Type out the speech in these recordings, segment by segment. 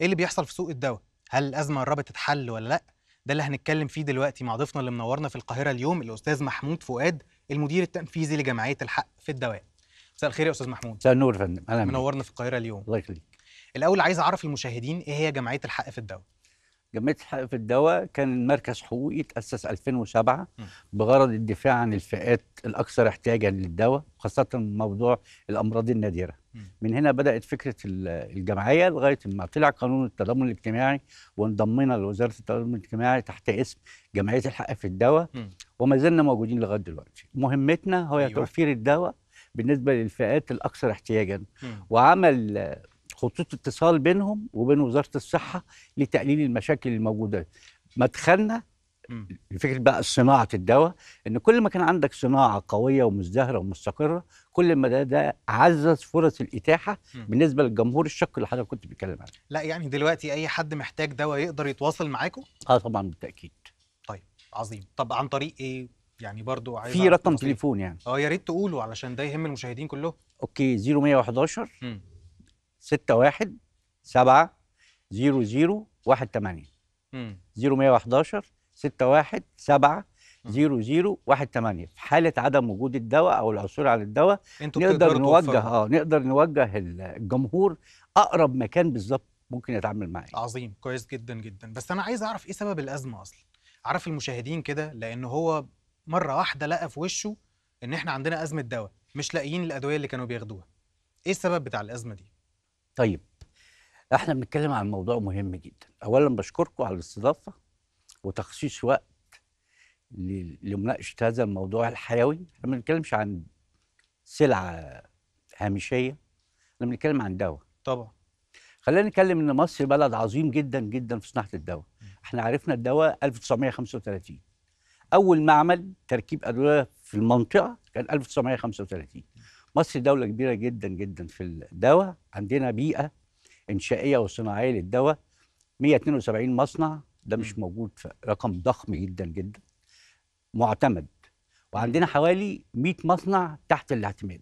ايه اللي بيحصل في سوق الدواء هل الازمه قربت تتحل ولا لا ده اللي هنتكلم فيه دلوقتي مع ضيفنا اللي منورنا في القاهره اليوم الاستاذ محمود فؤاد المدير التنفيذي لجمعيه الحق في الدواء مساء الخير يا استاذ محمود مساء النور يا فندم اهلا منورنا في القاهره اليوم الله يخليك الاول عايز اعرف المشاهدين ايه هي جمعيه الحق في الدواء جمعيه الحق في الدواء كان مركز حقوقي تاسس 2007 بغرض الدفاع عن الفئات الاكثر احتياجا للدواء خاصه موضوع الامراض النادره من هنا بدات فكره الجمعيه لغايه ما طلع قانون التضامن الاجتماعي وانضمينا لوزاره التضامن الاجتماعي تحت اسم جمعيه الحق في الدواء وما زلنا موجودين لغايه دلوقتي مهمتنا هو أيوة. توفير الدواء بالنسبه للفئات الاكثر احتياجا م. وعمل خطوط اتصال بينهم وبين وزاره الصحه لتقليل المشاكل الموجوده مدخلنا فكره بقى صناعه الدواء ان كل ما كان عندك صناعه قويه ومزدهره ومستقره كل ما ده ده عزز فرص الاتاحه بالنسبه للجمهور الشق اللي حضرتك كنت بتتكلم عنه. لا يعني دلوقتي اي حد محتاج دواء يقدر يتواصل معاكم؟ اه طبعا بالتاكيد. طيب عظيم، طب عن طريق ايه؟ يعني برضو عايز في رقم تليفون يعني اه يا ريت تقوله علشان ده يهم المشاهدين كلهم. اوكي 0111 61 7 00 0111 ستة واحد سبعة زيرو زيرو واحد تمانية في حالة عدم وجود الدواء أو العثور على الدواء نقدر نوجه اه نقدر نوجه الجمهور أقرب مكان بالظبط ممكن يتعامل معاه عظيم كويس جدا جدا بس أنا عايز أعرف إيه سبب الأزمة أصلا عرف المشاهدين كده لأن هو مرة واحدة لقى في وشه إن إحنا عندنا أزمة دواء مش لاقيين الأدوية اللي كانوا بياخدوها إيه السبب بتاع الأزمة دي؟ طيب احنا بنتكلم عن موضوع مهم جدا اولا بشكركم على الاستضافه وتخصيص وقت لمناقشه هذا الموضوع الحيوي احنا ما بنتكلمش عن سلعه هامشيه احنا بنتكلم عن دواء طبعا خلينا نتكلم ان مصر بلد عظيم جدا جدا في صناعه الدواء احنا عرفنا الدواء 1935 اول معمل تركيب ادويه في المنطقه كان 1935 مصر دوله كبيره جدا جدا في الدواء عندنا بيئه انشائيه وصناعيه للدواء 172 مصنع ده مش موجود في رقم ضخم جدا جدا معتمد وعندنا حوالي 100 مصنع تحت الاعتماد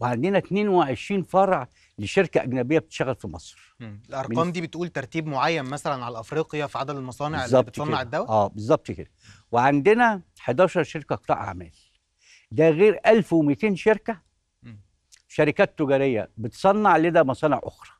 وعندنا 22 فرع لشركه اجنبيه بتشتغل في مصر مم. الارقام دي بتقول ترتيب معين مثلا على افريقيا في عدد المصانع اللي بتصنع الدواء اه بالظبط كده وعندنا 11 شركه قطاع اعمال ده غير 1200 شركه مم. شركات تجاريه بتصنع لدى مصانع اخرى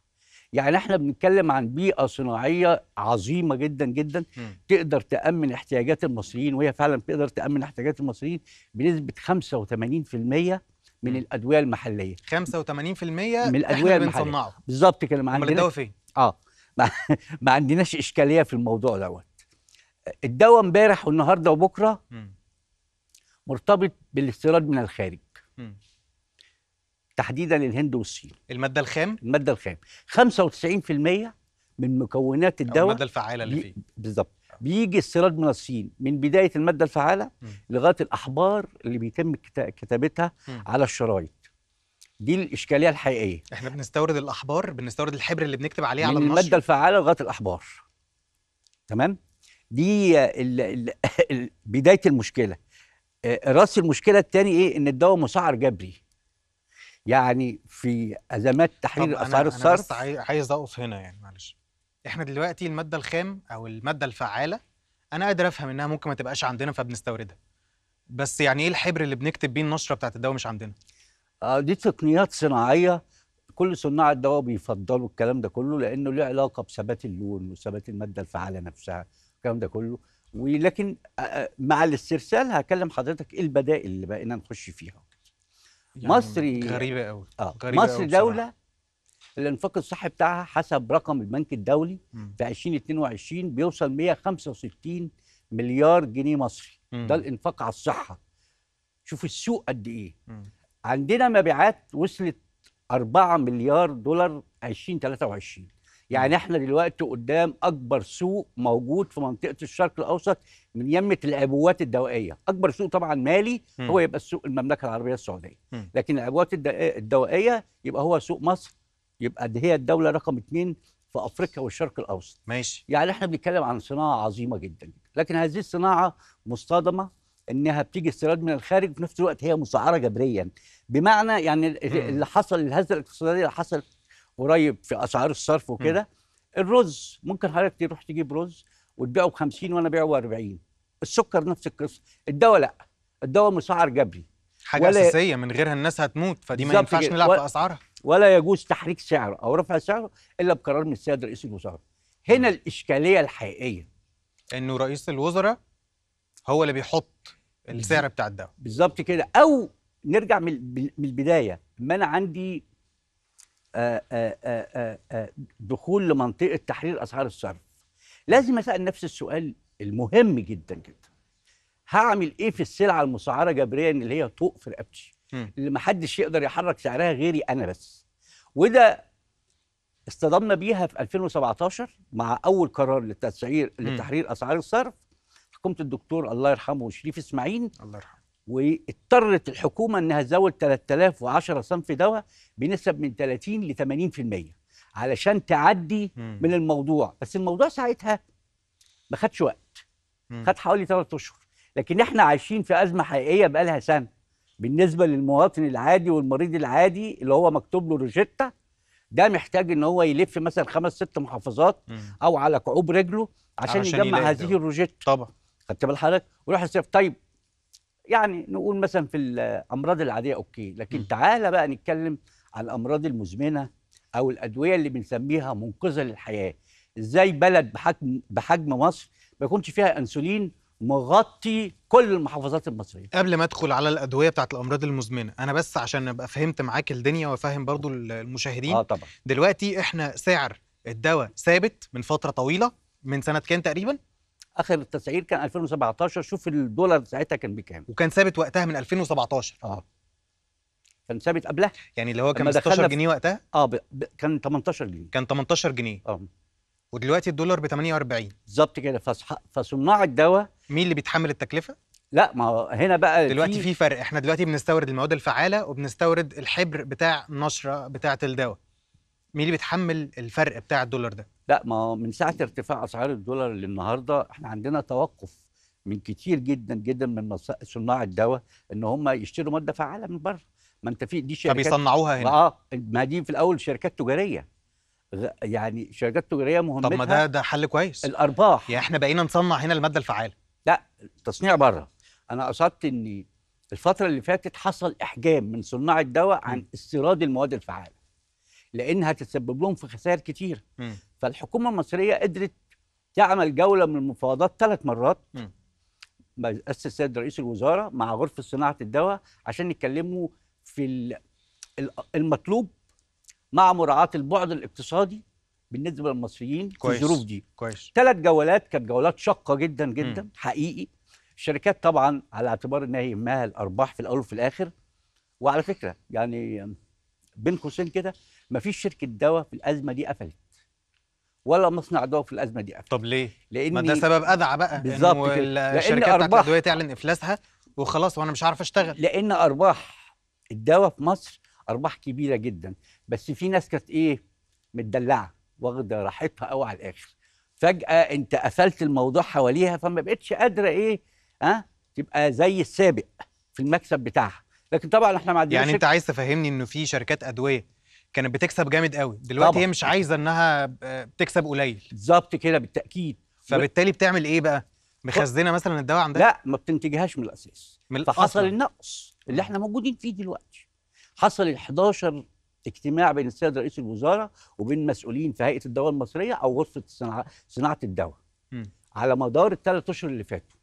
يعني احنا بنتكلم عن بيئه صناعيه عظيمه جدا جدا م. تقدر تامن احتياجات المصريين وهي فعلا تقدر تامن احتياجات المصريين بنسبه 85% من الادويه المحليه 85% من الادويه المحليه بالظبط كده ما عندناش الدواء فين اه ما, ما عندناش اشكاليه في الموضوع دوت الدواء امبارح والنهارده وبكره م. مرتبط بالاستيراد من الخارج م. تحديدا الهند والصين الماده الخام الماده الخام 95% من مكونات الدواء الماده الفعاله اللي فيه بالظبط بيجي استيراد من الصين من بدايه الماده الفعاله م. لغايه الاحبار اللي بيتم كتابتها م. على الشرايط دي الاشكاليه الحقيقيه احنا بنستورد الاحبار بنستورد الحبر اللي بنكتب عليه على النشر الماده الفعاله لغايه الاحبار تمام دي الـ الـ الـ بدايه المشكله آه، راس المشكله الثاني ايه ان الدواء مسعر جبري يعني في ازمات تحرير اسعار الصرف أنا بس عايز اقف هنا يعني معلش احنا دلوقتي الماده الخام او الماده الفعاله انا قادر افهم انها ممكن ما تبقاش عندنا فبنستوردها بس يعني ايه الحبر اللي بنكتب بيه النشره بتاعت الدواء مش عندنا آه دي تقنيات صناعيه كل صناع الدواء بيفضلوا الكلام ده كله لانه له علاقه بثبات اللون وثبات الماده الفعاله نفسها الكلام ده كله ولكن آه، آه، مع الاسترسال هكلم حضرتك ايه البدائل اللي بقينا نخش فيها يعني غريبه قوي آه. غريبه مصر أوي دوله الانفاق الصحي بتاعها حسب رقم البنك الدولي م. في 2022 بيوصل 165 مليار جنيه مصري م. ده الانفاق على الصحه شوف السوق قد ايه م. عندنا مبيعات وصلت 4 مليار دولار 2023 يعني احنا دلوقتي قدام اكبر سوق موجود في منطقه الشرق الاوسط من يمه العبوات الدوائيه اكبر سوق طبعا مالي هو يبقى السوق المملكه العربيه السعوديه لكن العبوات الدوائيه يبقى هو سوق مصر يبقى دي هي الدوله رقم اثنين في افريقيا والشرق الاوسط ماشي يعني احنا بنتكلم عن صناعه عظيمه جدا لكن هذه الصناعه مصطدمه انها بتيجي استيراد من الخارج في نفس الوقت هي مسعره جبريا بمعنى يعني اللي حصل الهزه الاقتصاديه اللي حصلت قريب في اسعار الصرف وكده الرز ممكن حضرتك تروح تجيب رز وتبيعه ب 50 وانا بيعه ب 40 السكر نفس القصه الدواء لا الدواء مسعر جبري حاجه ولا اساسيه من غيرها الناس هتموت فدي ما ينفعش نلعب في اسعارها ولا يجوز تحريك سعره او رفع سعره الا بقرار من السيد رئيس الوزراء هنا م. الاشكاليه الحقيقيه انه رئيس الوزراء هو اللي بيحط السعر بتاع الدواء بالظبط كده او نرجع من البدايه ما انا عندي آه، آه، آه، دخول لمنطقه تحرير اسعار الصرف لازم اسال نفس السؤال المهم جدا جدا هعمل ايه في السلعه المسعره جبريا اللي هي طوق في رقبتي اللي محدش يقدر يحرك سعرها غيري انا بس وده اصطدمنا بيها في 2017 مع اول قرار للتسعير لتحرير اسعار الصرف حكومه الدكتور الله يرحمه شريف اسماعيل الله يرحمه واضطرت الحكومه انها تزود 3010 صنف دواء بنسب من 30 ل 80% علشان تعدي مم. من الموضوع بس الموضوع ساعتها ما خدش وقت مم. خد حوالي 3 اشهر لكن احنا عايشين في ازمه حقيقيه بقى لها سنه بالنسبه للمواطن العادي والمريض العادي اللي هو مكتوب له روجيتا ده محتاج ان هو يلف مثلا خمس ست محافظات مم. او على كعوب رجله عشان, عشان يجمع هذه الروجيتا طبعا خدت بال حضرتك ويروح يصرف طيب يعني نقول مثلا في الامراض العاديه اوكي لكن تعالى بقى نتكلم على الامراض المزمنه او الادويه اللي بنسميها منقذه للحياه ازاي بلد بحجم بحجم مصر ما يكونش فيها انسولين مغطي كل المحافظات المصريه قبل ما ادخل على الادويه بتاعت الامراض المزمنه انا بس عشان ابقى فهمت معاك الدنيا وافهم برضو المشاهدين اه طبعا دلوقتي احنا سعر الدواء ثابت من فتره طويله من سنه كام تقريبا اخر التسعير كان 2017 شوف الدولار ساعتها كان بكام وكان ثابت وقتها من 2017 اه كان ثابت قبلها يعني اللي هو كان 16 جنيه وقتها اه ب... ب... كان 18 جنيه كان 18 جنيه اه ودلوقتي الدولار ب 48 بالظبط كده فصح... فصناع الدواء مين اللي بيتحمل التكلفه لا ما هنا بقى دلوقتي في... في فرق احنا دلوقتي بنستورد المواد الفعاله وبنستورد الحبر بتاع النشره بتاعه الدواء مين اللي بيتحمل الفرق بتاع الدولار ده لا ما من ساعه ارتفاع اسعار الدولار للنهارده احنا عندنا توقف من كتير جدا جدا من صناع الدواء ان هم يشتروا ماده فعاله من بره ما انت في دي شركات فبيصنعوها هنا اه ما دي في الاول شركات تجاريه يعني شركات تجاريه مهمه طب ما ده ده حل كويس الارباح يعني احنا بقينا نصنع هنا الماده الفعاله لا تصنيع بره انا قصدت ان الفتره اللي فاتت حصل احجام من صناع الدواء عن استيراد المواد الفعاله لانها تسبب لهم في خسائر كتير م. فالحكومه المصريه قدرت تعمل جوله من المفاوضات ثلاث مرات اسس السيد رئيس الوزاره مع غرفه صناعه الدواء عشان يتكلموا في المطلوب مع مراعاه البعد الاقتصادي بالنسبه للمصريين كويس. في الظروف دي كويس ثلاث جولات كانت جولات شاقه جدا جدا م. حقيقي الشركات طبعا على اعتبار انها يهمها الارباح في الاول وفي الاخر وعلى فكره يعني بين قوسين كده ما فيش شركه دواء في الازمه دي قفلت ولا مصنع دواء في الازمه دي قفلت طب ليه لان ما ده سبب ادعى بقى بالظبط الشركات ارباح الادويه تعلن افلاسها وخلاص وانا مش عارف اشتغل لان ارباح الدواء في مصر ارباح كبيره جدا بس في ناس كانت ايه متدلعه واخده راحتها قوي على الاخر فجاه انت قفلت الموضوع حواليها فما بقتش قادره ايه ها تبقى زي السابق في المكسب بتاعها لكن طبعا احنا ما عندناش يعني انت عايز تفهمني انه في شركات ادويه كانت بتكسب جامد قوي دلوقتي طبعا. هي مش عايزه انها آه، بتكسب قليل بالظبط كده بالتاكيد فبالتالي بتعمل ايه بقى مخزنه مثلا الدواء عندها لا ما بتنتجهاش من الاساس من فحصل أصلاً. النقص اللي احنا موجودين فيه دلوقتي حصل ال 11 اجتماع بين السيد رئيس الوزاره وبين مسؤولين في هيئه الدواء المصريه او غرفه صناعه صناعه الدواء م. على مدار الثلاث اشهر اللي فاتوا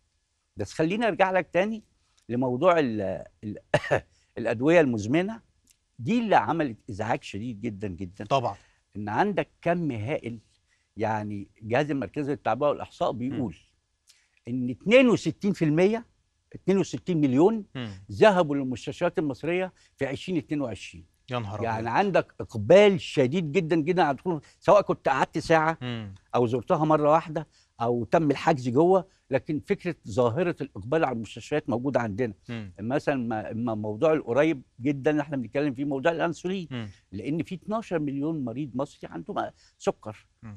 بس خليني ارجع لك تاني لموضوع الـ الـ الادويه المزمنه دي اللي عملت ازعاج شديد جدا جدا طبعا ان عندك كم هائل يعني الجهاز المركزي للتعبئه والاحصاء بيقول م. ان 62% 62 مليون ذهبوا للمستشفيات المصريه في 2022 يا نهار يعني أبيض. عندك اقبال شديد جدا جدا على سواء كنت قعدت ساعه م. او زرتها مره واحده او تم الحجز جوه لكن فكره ظاهره الاقبال على المستشفيات موجوده عندنا م. مثلا ما موضوع القريب جدا احنا بنتكلم فيه موضوع الانسولين لان في 12 مليون مريض مصري عنده سكر م.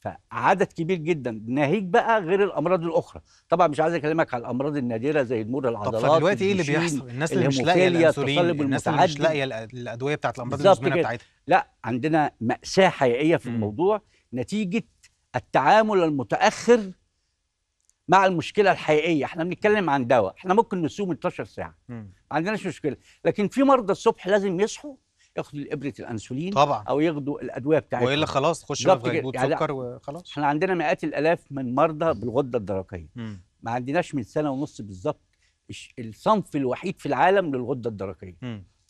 فعدد كبير جدا ناهيك بقى غير الامراض الاخرى طبعا مش عايز اكلمك على الامراض النادره زي المور العضلات طب فدلوقتي ايه اللي بيحصل الناس اللي مش لاقيه الانسولين الناس اللي مش لاقيه الادويه بتاعت الامراض المزمنه بتاعتها لا عندنا ماساه حقيقيه في م. الموضوع نتيجه التعامل المتاخر مع المشكله الحقيقيه احنا بنتكلم عن دواء احنا ممكن نسوم 12 ساعه ما عندناش مشكله لكن في مرضى الصبح لازم يصحوا ياخدوا ابره الانسولين طبعا او ياخدوا الادويه بتاعتهم والا خلاص تخش في غيبوبه يعني سكر وخلاص احنا عندنا مئات الالاف من مرضى بالغده الدرقيه ما عندناش من سنه ونص بالظبط الصنف الوحيد في العالم للغده الدرقيه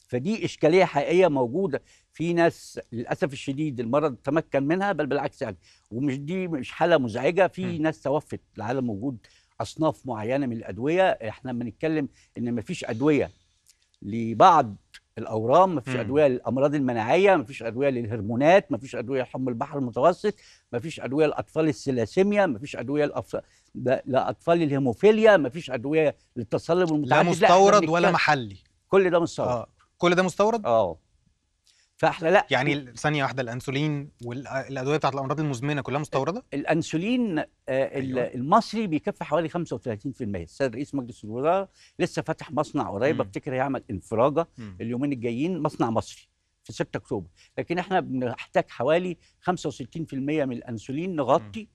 فدي اشكاليه حقيقيه موجوده في ناس للاسف الشديد المرض تمكن منها بل بالعكس يعني ومش دي مش حاله مزعجه في ناس توفت لعدم وجود اصناف معينه من الادويه احنا بنتكلم ان مفيش ادويه لبعض الاورام مفيش م. ادويه للامراض المناعيه مفيش ادويه للهرمونات مفيش ادويه لحم البحر المتوسط مفيش ادويه لاطفال السلاسيميا مفيش ادويه لاطفال الهيموفيليا مفيش ادويه للتصلب المتعدد لا مستورد لا ولا محلي كل ده مستورد آه. كل ده مستورد؟ اه فاحنا لا يعني ثانيه واحده الانسولين والادويه بتاعت الامراض المزمنه كلها مستورده الانسولين آه، أيوة. المصري بيكفي حوالي 35% السيد رئيس مجلس الوزراء لسه فتح مصنع قريب افتكر هيعمل انفراجه م. اليومين الجايين مصنع مصري في 6 اكتوبر لكن احنا بنحتاج حوالي 65% من الانسولين نغطي م.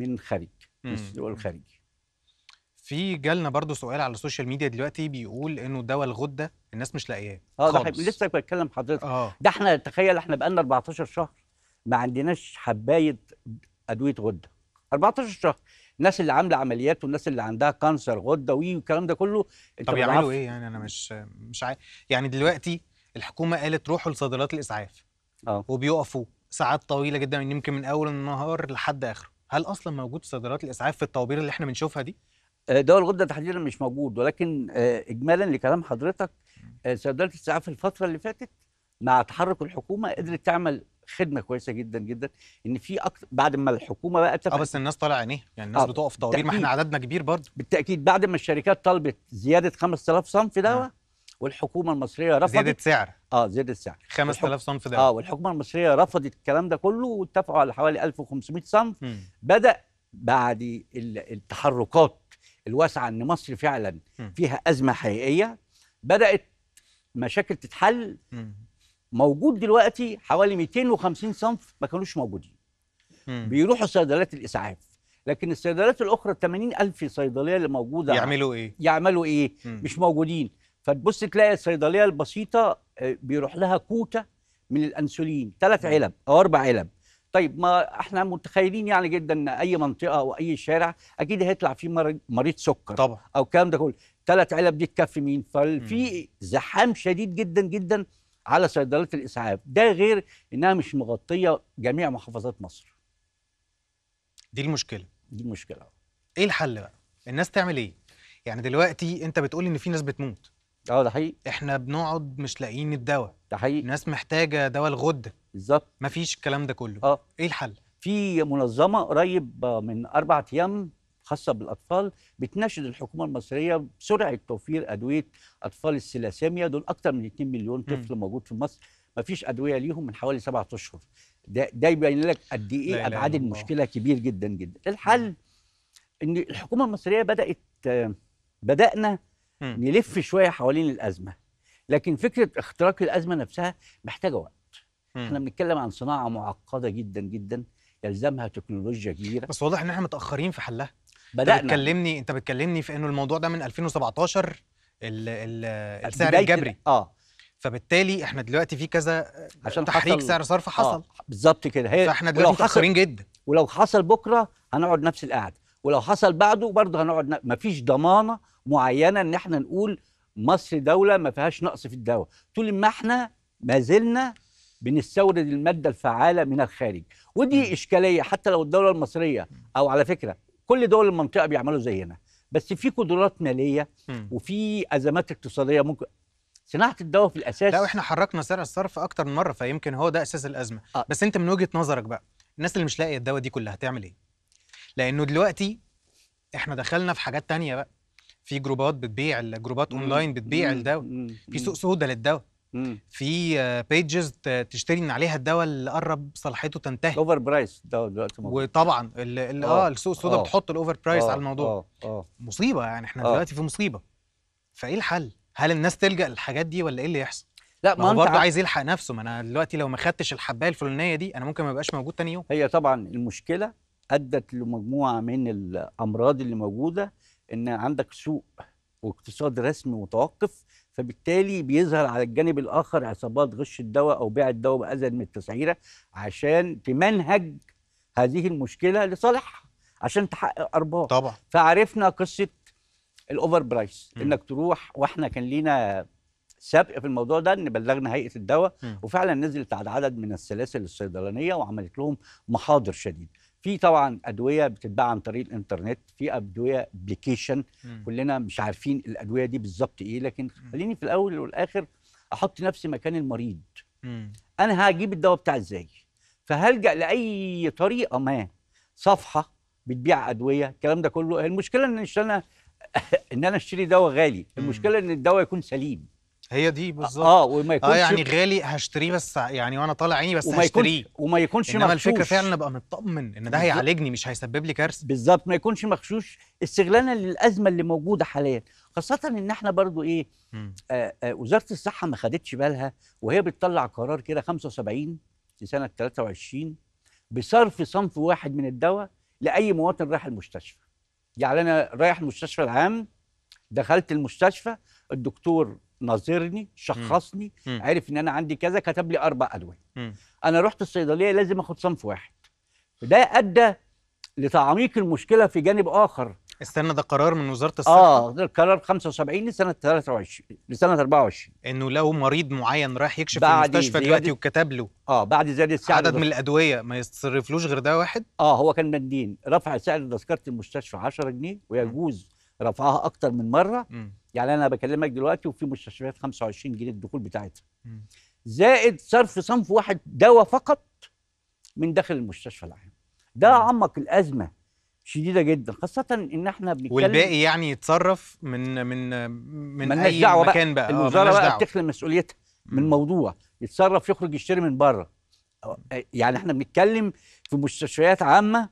من خارج من الخارجي في جالنا برضو سؤال على السوشيال ميديا دلوقتي بيقول انه دواء الغده الناس مش لاقياه اه ده لسه بتكلم حضرتك آه. ده احنا تخيل احنا بقالنا 14 شهر ما عندناش حبايه ادويه غده 14 شهر الناس اللي عامله عمليات والناس اللي عندها كانسر غده وي والكلام ده كله انت طب يعملوا ايه يعني انا مش مش عارف يعني دلوقتي الحكومه قالت روحوا لصيدليات الاسعاف اه وبيقفوا ساعات طويله جدا يمكن من اول النهار لحد اخره هل اصلا موجود صيدليات الاسعاف في الطوابير اللي احنا بنشوفها دي آه، دواء الغده تحديدا مش موجود ولكن آه، اجمالا لكلام حضرتك آه، صيدله الاسعاف الفتره اللي فاتت مع تحرك الحكومه قدرت تعمل خدمه كويسه جدا جدا ان في أكتر بعد ما الحكومه بقى اتفقت اه بس الناس طالع عينيها يعني الناس آه بتقف طوابير ما احنا عددنا كبير برضه بالتاكيد بعد ما الشركات طلبت زياده 5000 صنف دواء آه. والحكومه المصريه رفضت زياده سعر اه زياده سعر 5000 صنف دواء اه والحكومه المصريه رفضت الكلام ده كله واتفقوا على حوالي 1500 صنف بدا بعد التحركات الواسعه ان مصر فعلا فيها ازمه حقيقيه بدات مشاكل تتحل موجود دلوقتي حوالي 250 صنف ما كانوش موجودين بيروحوا صيدلات الاسعاف لكن الصيدلات الاخرى 80000 صيدليه اللي موجوده يعملوا ايه يعملوا ايه مش موجودين فتبص تلاقي الصيدليه البسيطه آه، بيروح لها كوته من الانسولين ثلاث علب او اربع علب طيب ما احنا متخيلين يعني جدا ان اي منطقه او اي شارع اكيد هيطلع فيه مريض, سكر طبعا او الكلام ده كله ثلاث علب دي تكفي مين ففي زحام شديد جدا جدا على صيدلات الاسعاف ده غير انها مش مغطيه جميع محافظات مصر دي المشكله دي المشكله ايه الحل بقى الناس تعمل ايه يعني دلوقتي انت بتقول ان في ناس بتموت اه ده حقيقي احنا بنقعد مش لاقيين الدواء ده حقيقي ناس محتاجه دواء الغده بالظبط مفيش الكلام ده كله اه ايه الحل في منظمه قريب من اربع ايام خاصه بالاطفال بتناشد الحكومه المصريه بسرعه توفير ادويه اطفال السلاسيميا دول اكتر من 2 مليون طفل م. موجود في مصر ما فيش ادويه ليهم من حوالي سبعة اشهر ده ده يبين لك قد ايه ابعاد المشكله كبير جدا جدا الحل ان الحكومه المصريه بدات بدانا م. نلف شويه حوالين الازمه لكن فكره اختراق الازمه نفسها محتاجه وقت احنا بنتكلم عن صناعه معقده جدا جدا يلزمها تكنولوجيا كبيره بس واضح ان احنا متاخرين في حلها بدأنا انت بتكلمني انت بتكلمني في انه الموضوع ده من 2017 ال ال آه، السعر الجبري اه فبالتالي احنا دلوقتي في كذا آه، عشان تحريك حصل سعر صرف آه، حصل آه بالظبط كده هي فاحنا دلوقتي متاخرين جدا ولو حصل بكره هنقعد نفس القعده ولو حصل بعده برضه هنقعد ن... مفيش ضمانه معينه ان احنا نقول مصر دوله ما فيهاش نقص في الدواء طول ما احنا ما زلنا بنستورد الماده الفعاله من الخارج ودي اشكاليه حتى لو الدوله المصريه او على فكره كل دول المنطقه بيعملوا زينا بس في قدرات ماليه وفي ازمات اقتصاديه ممكن صناعه الدواء في الاساس لا احنا حركنا سعر الصرف اكتر من مره فيمكن هو ده اساس الازمه آه. بس انت من وجهه نظرك بقى الناس اللي مش لاقيه الدواء دي كلها هتعمل ايه لانه دلوقتي احنا دخلنا في حاجات تانية بقى في جروبات بتبيع الجروبات اونلاين بتبيع الدواء في سوق سودا للدواء في بيجز آه، تشتري من عليها الدواء اللي قرب صلاحيته تنتهي اوفر برايس الدواء دلوقتي وطبعا آه،, اه السوق السوداء آه. بتحط الاوفر برايس على الموضوع اه مصيبه يعني احنا دلوقتي في مصيبه فايه الحل؟ هل الناس تلجا للحاجات دي ولا ايه اللي يحصل؟ لا ما, هو برضه عايز يلحق نفسه ما انا دلوقتي لو ما خدتش الحبايه الفلانيه دي انا ممكن ما ابقاش موجود تاني يوم هي طبعا المشكله ادت لمجموعه من الامراض اللي موجوده ان عندك سوق واقتصاد رسمي متوقف فبالتالي بيظهر على الجانب الاخر عصابات غش الدواء او بيع الدواء باذى من التسعيره عشان تمنهج هذه المشكله لصالحها عشان تحقق ارباح طبعا فعرفنا قصه الاوفر برايس انك تروح واحنا كان لينا سابق في الموضوع ده ان بلغنا هيئه الدواء وفعلا نزلت على عدد من السلاسل الصيدلانيه وعملت لهم محاضر شديد في طبعا ادويه بتتباع عن طريق الانترنت في ادويه ابلكيشن كلنا مش عارفين الادويه دي بالظبط ايه لكن خليني في الاول والاخر احط نفسي مكان المريض م. انا هجيب الدواء بتاعي ازاي فهلجا لاي طريقه ما صفحه بتبيع ادويه الكلام ده كله المشكله ان انا ان انا اشتري دواء غالي المشكله ان الدواء يكون سليم هي دي بالظبط اه وما آه، يكونش اه يعني غالي هشتريه بس يعني وانا طالع عيني بس وما هشتريه وما يكونش انما مخشوش. الفكره فعلا ابقى مطمن ان ده هيعالجني مش هيسبب لي كارثه بالظبط ما يكونش مغشوش استغلالا للازمه اللي موجوده حاليا خاصه ان احنا برضو ايه آه آه وزاره الصحه ما خدتش بالها وهي بتطلع قرار كده 75 في سنه 23 بصرف صنف واحد من الدواء لاي مواطن رايح المستشفى يعني انا رايح المستشفى العام دخلت المستشفى الدكتور ناظرني شخصني مم. عرف ان انا عندي كذا كتب لي اربع ادويه انا رحت الصيدليه لازم اخد صنف واحد وده ادى لتعميق المشكله في جانب اخر استنى ده قرار من وزاره الصحه اه ده قرار 75 لسنه 23 لسنه 24 انه لو مريض معين راح يكشف في المستشفى دلوقتي وكتب له اه بعد زياده سعر عدد من الادويه ما يصرفلوش غير ده واحد اه هو كان مدين رفع سعر تذكره المستشفى 10 جنيه ويجوز رفعها اكتر من مره م. يعني انا بكلمك دلوقتي وفي مستشفيات 25 جنيه الدخول بتاعتها زائد صرف صنف واحد دواء فقط من داخل المستشفى العام ده عمق الازمه شديده جدا خاصه ان احنا بنتكلم والباقي يعني يتصرف من من من اي دعوة مكان بقى, آه، بقى. الوزاره بقى بتخلي مسؤوليتها من موضوع يتصرف يخرج يشتري من بره آه، آه، يعني احنا بنتكلم في مستشفيات عامه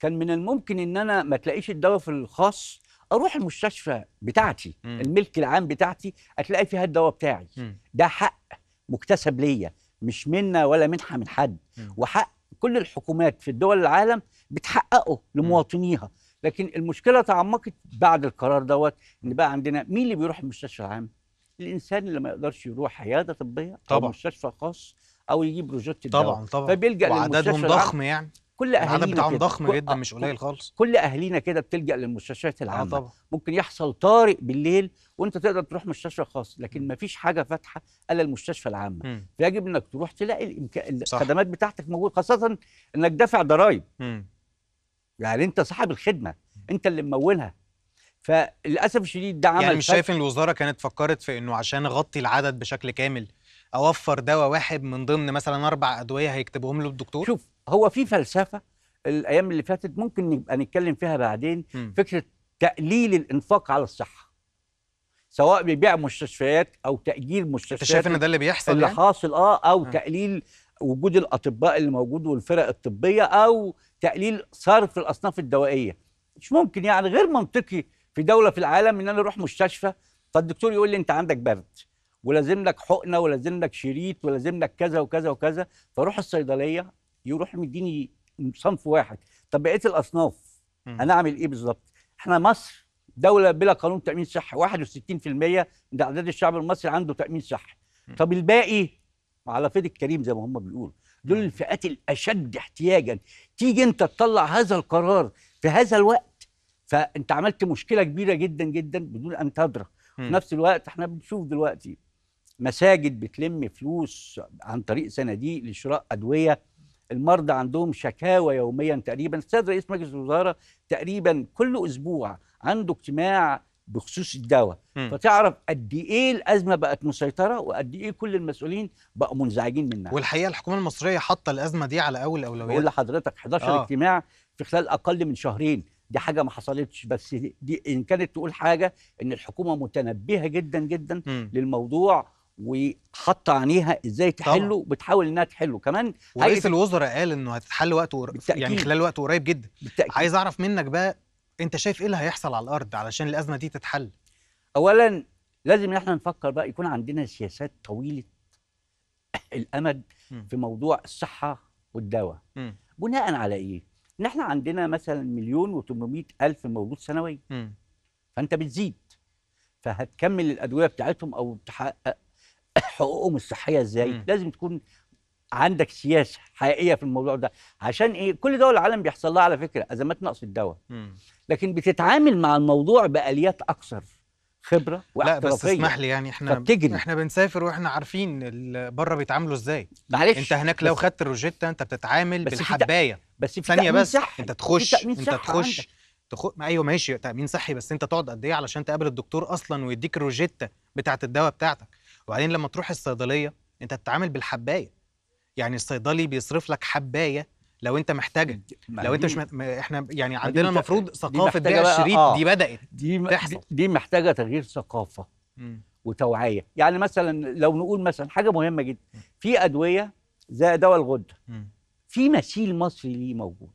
كان من الممكن ان انا ما تلاقيش الدواء في الخاص اروح المستشفى بتاعتي م. الملك العام بتاعتي هتلاقي فيها الدواء بتاعي م. ده حق مكتسب ليا مش منا ولا منحه من حد م. وحق كل الحكومات في الدول العالم بتحققه لمواطنيها لكن المشكله تعمقت بعد القرار دوت ان بقى عندنا مين اللي بيروح المستشفى العام الانسان اللي ما يقدرش يروح عياده طبيه طبعا. او مستشفى خاص او يجيب روجات الدواء طبعا طبعا فبيلجا للمستشفى ضخم يعني كل اهالينا العدد ضخم جدا مش قليل خالص كل اهالينا كده بتلجا للمستشفيات آه، العامه آه طبعا. ممكن يحصل طارئ بالليل وانت تقدر تروح مستشفى خاص لكن ما فيش حاجه فاتحه الا المستشفى العامه فيجب انك تروح تلاقي الإمك... الخدمات بتاعتك موجوده خاصه انك دافع ضرائب يعني انت صاحب الخدمه انت اللي ممولها فللاسف الشديد ده عمل يعني مش شايف ان الوزاره كانت فكرت في انه عشان اغطي العدد بشكل كامل اوفر دواء واحد من ضمن مثلا اربع ادويه هيكتبهم له الدكتور شوف هو في فلسفه الايام اللي فاتت ممكن نبقى نتكلم فيها بعدين م. فكره تقليل الانفاق على الصحه سواء ببيع مستشفيات او تاجير مستشفيات انت شايف ان ده اللي بيحصل اللي يعني؟ حاصل اه او م. تقليل وجود الاطباء اللي موجود والفرق الطبيه او تقليل صرف الاصناف الدوائيه مش ممكن يعني غير منطقي في دوله في العالم ان انا اروح مستشفى فالدكتور يقول لي انت عندك برد ولازم لك حقنه ولازم لك شريط ولازم لك كذا وكذا وكذا فاروح الصيدليه يروح مديني صنف واحد طب بقيه الاصناف انا اعمل ايه بالظبط احنا مصر دوله بلا قانون تامين صحي 61% من اعداد الشعب المصري عنده تامين صحي طب الباقي على فيد الكريم زي ما هم بيقولوا دول الفئات الاشد احتياجا تيجي انت تطلع هذا القرار في هذا الوقت فانت عملت مشكله كبيره جدا جدا بدون ان تدرك في نفس الوقت احنا بنشوف دلوقتي مساجد بتلم فلوس عن طريق صناديق لشراء ادويه المرضى عندهم شكاوى يوميا تقريبا استاذ رئيس مجلس الوزاره تقريبا كل اسبوع عنده اجتماع بخصوص الدواء فتعرف قد ايه الازمه بقت مسيطره وقد ايه كل المسؤولين بقوا منزعجين منها والحقيقه الحكومه المصريه حاطه الازمه دي على اول اولويات بقول لحضرتك 11 آه. اجتماع في خلال اقل من شهرين دي حاجه ما حصلتش بس دي ان كانت تقول حاجه ان الحكومه متنبهه جدا جدا م. للموضوع وحط عينيها ازاي تحله طبعا. بتحاول انها تحله كمان ورئيس الوزراء قال انه هتتحل وقت ور... يعني خلال وقت قريب جدا بالتأكيد. عايز اعرف منك بقى انت شايف ايه اللي هيحصل على الارض علشان الازمه دي تتحل اولا لازم احنا نفكر بقى يكون عندنا سياسات طويله الامد م. في موضوع الصحه والدواء م. بناء على ايه ان احنا عندنا مثلا مليون و800 الف مولود سنويا فانت بتزيد فهتكمل الادويه بتاعتهم او بتحقق حقوقهم الصحيه ازاي م. لازم تكون عندك سياسه حقيقيه في الموضوع ده عشان ايه كل دول العالم بيحصل لها على فكره ازمات نقص الدواء لكن بتتعامل مع الموضوع باليات اكثر خبره واحترافيه لا بس اسمح لي يعني احنا فبتجري. احنا بنسافر واحنا عارفين بره بيتعاملوا ازاي معلش انت هناك لو خدت الروجيتا انت بتتعامل بالحبايه بس في ثانيه بس صحي. انت تخش انت تخش عندك. ما ايوه ماشي تامين صحي بس انت تقعد قد ايه علشان تقابل الدكتور اصلا ويديك الروجيتا بتاعه الدواء بتاعتك وبعدين لما تروح الصيدليه انت بتتعامل بالحبايه يعني الصيدلي بيصرف لك حبايه لو انت محتاجه لو انت مش احنا يعني عندنا المفروض ثقافه دي الشريط آه. دي بدات دي م... تحصل دي محتاجه تغيير ثقافه وتوعيه يعني مثلا لو نقول مثلا حاجه مهمه جدا في ادويه زي دواء الغده في مثيل مصري ليه موجود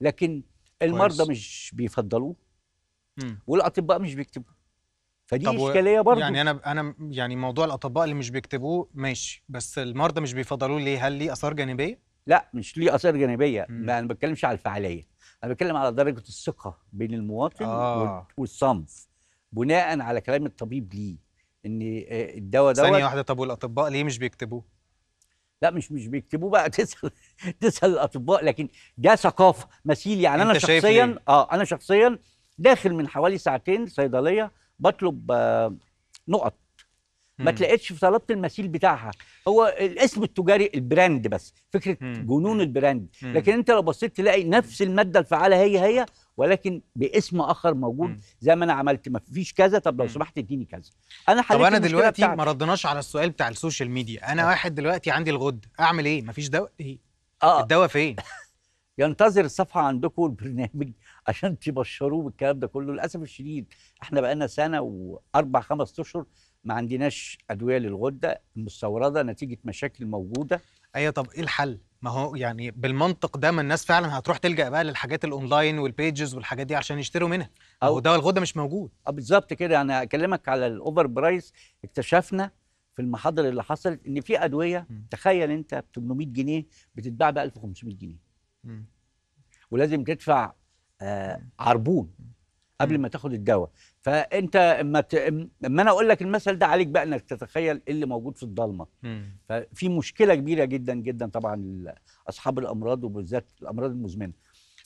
لكن المرضى مش بيفضلوه والاطباء مش بيكتبوه فدي اشكاليه برضه يعني انا انا يعني موضوع الاطباء اللي مش بيكتبوه ماشي بس المرضى مش بيفضلوه ليه هل ليه اثار جانبيه لا مش ليه اثار جانبيه ما انا ما بتكلمش على الفعاليه انا بتكلم على درجه الثقه بين المواطن آه. والصنف بناء على كلام الطبيب ليه ان آه، الدواء دوت ثانيه واحده طب والاطباء ليه مش بيكتبوه لا مش مش بيكتبوه بقى تسال تسال الاطباء لكن ده ثقافه مثيل يعني انا شخصيا اه انا شخصيا داخل من حوالي ساعتين صيدليه بطلب آه، نقط ما تلاقيتش في طلبت المثيل بتاعها هو الاسم التجاري البراند بس فكره مم. جنون البراند مم. لكن انت لو بصيت تلاقي نفس الماده الفعاله هي هي ولكن باسم اخر موجود زي ما انا عملت ما فيش كذا طب لو سمحت اديني كذا انا طب انا دلوقتي ما ردناش على السؤال بتاع السوشيال ميديا انا أه. واحد دلوقتي عندي الغد اعمل ايه ما فيش دواء ايه آه. الدواء فين ينتظر الصفحه عندكم البرنامج عشان تبشروه بالكلام ده كله للاسف الشديد احنا بقالنا سنه واربع خمس اشهر ما عندناش ادويه للغده المستورده نتيجه مشاكل موجوده ايوه طب ايه الحل؟ ما هو يعني بالمنطق ده ما الناس فعلا هتروح تلجا بقى للحاجات الاونلاين والبيجز والحاجات دي عشان يشتروا منها او دواء الغده مش موجود آه، بالظبط كده انا اكلمك على الاوفر برايس اكتشفنا في المحاضر اللي حصلت ان في ادويه م. تخيل انت ب 800 جنيه بتتباع ب 1500 جنيه ولازم تدفع آه عربون قبل ما تاخد الدواء فانت اما ت... اما انا اقول لك المثل ده عليك بقى انك تتخيل ايه اللي موجود في الضلمه ففي مشكله كبيره جدا جدا طبعا اصحاب الامراض وبالذات الامراض المزمنه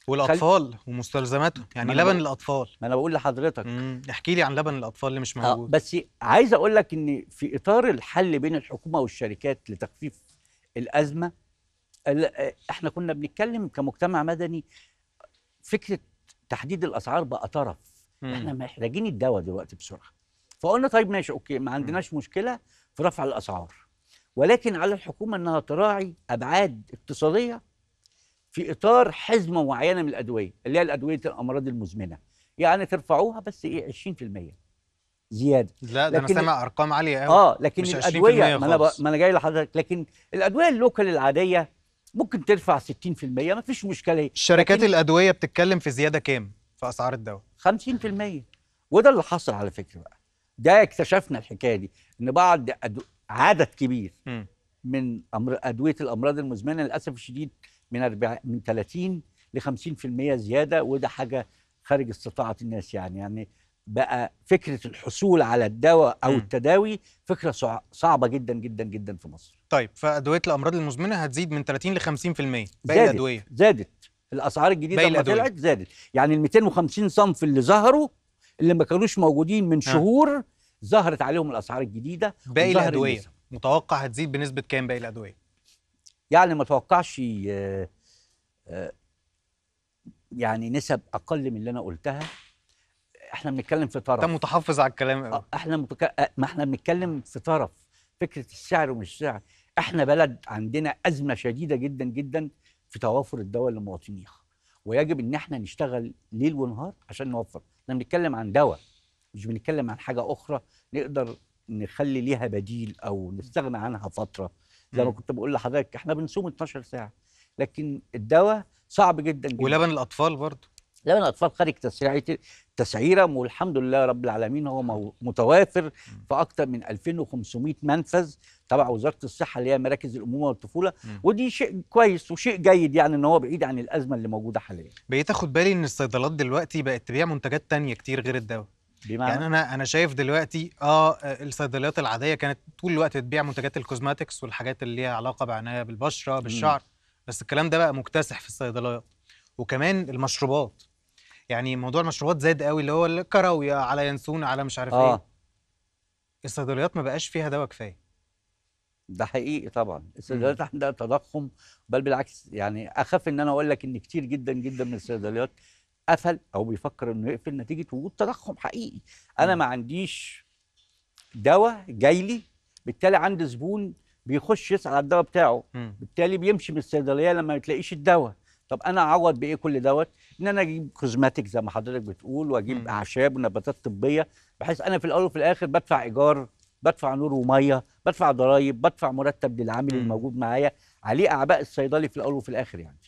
والاطفال خل... ومستلزماتهم يعني لبن بقول... الاطفال ما انا بقول لحضرتك احكي لي عن لبن الاطفال اللي مش آه، موجود آه بس عايز اقول لك ان في اطار الحل بين الحكومه والشركات لتخفيف الازمه احنا كنا بنتكلم كمجتمع مدني فكره تحديد الاسعار بقى طرف مم. احنا محتاجين الدواء دلوقتي بسرعه فقلنا طيب ماشي اوكي ما عندناش مم. مشكله في رفع الاسعار ولكن على الحكومه انها تراعي ابعاد اقتصاديه في اطار حزمه معينه من الادويه اللي هي الادويه الامراض المزمنه يعني ترفعوها بس ايه 20% زياده لا ده انا سامع ارقام عاليه قوي اه لكن الادويه ما انا ما انا جاي لحضرتك لكن الادويه اللوكال العاديه ممكن ترفع 60% ما فيش مشكله شركات الادويه بتتكلم في زياده كام في اسعار الدواء 50% وده اللي حصل على فكره بقى ده اكتشفنا الحكايه دي ان بعض أدو... عدد كبير م. من أمر... ادويه الامراض المزمنه للاسف الشديد من أربع من 30 ل 50% زياده وده حاجه خارج استطاعه الناس يعني يعني بقى فكره الحصول على الدواء او م. التداوي فكره صعبه جدا جدا جدا في مصر طيب فادويه الامراض المزمنه هتزيد من 30 ل 50% باقي الادويه زادت الاسعار الجديده لما طلعت زادت يعني ال 250 صنف اللي ظهروا اللي ما كانوش موجودين من آه. شهور ظهرت عليهم الاسعار الجديده باقي الادويه النسبة. متوقع هتزيد بنسبه كام باقي الادويه يعني ما توقعش آه، آه، يعني نسب اقل من اللي انا قلتها احنا بنتكلم في طرف انت متحفظ على الكلام أه احنا متك... آه، ما احنا بنتكلم في طرف فكره الشعر ومش الشعر احنا بلد عندنا ازمه شديده جدا جدا في توافر الدواء لمواطنيها ويجب ان احنا نشتغل ليل ونهار عشان نوفر احنا بنتكلم عن دواء مش بنتكلم عن حاجه اخرى نقدر نخلي ليها بديل او نستغنى عنها فتره زي ما كنت بقول لحضرتك احنا بنصوم 12 ساعه لكن الدواء صعب جدا, جداً. ولبن الاطفال برضه لو ان الاطفال خارج تسعيره والحمد لله رب العالمين هو متوافر في اكثر من 2500 منفذ تبع وزاره الصحه اللي هي مراكز الامومه والطفوله ودي شيء كويس وشيء جيد يعني ان هو بعيد عن الازمه اللي موجوده حاليا بقيت اخد بالي ان الصيدلات دلوقتي بقت تبيع منتجات تانية كتير غير الدواء بمعنى؟ يعني انا انا شايف دلوقتي اه الصيدليات العاديه كانت طول الوقت بتبيع منتجات الكوزماتكس والحاجات اللي ليها علاقه بعنايه بالبشره بالشعر م. بس الكلام ده بقى مكتسح في الصيدليات وكمان المشروبات يعني موضوع المشروبات زاد قوي اللي هو الكراويه على ينسون على مش عارف آه. ايه الصيدليات ما بقاش فيها دواء كفايه ده حقيقي طبعا الصيدليات عندها تضخم بل بالعكس يعني اخاف ان انا اقول لك ان كتير جدا جدا من الصيدليات قفل او بيفكر انه يقفل نتيجه وجود تضخم حقيقي انا م. ما عنديش دواء جاي لي بالتالي عندي زبون بيخش يسال على الدواء بتاعه م. بالتالي بيمشي من الصيدليه لما ما يتلاقيش الدواء طب انا اعوض بايه كل دوت ان انا اجيب كوزماتيك زي ما حضرتك بتقول واجيب م. اعشاب ونباتات طبيه بحيث انا في الاول وفي الاخر بدفع ايجار بدفع نور وميه بدفع ضرائب بدفع مرتب للعامل الموجود معايا عليه اعباء الصيدلي في الاول وفي الاخر يعني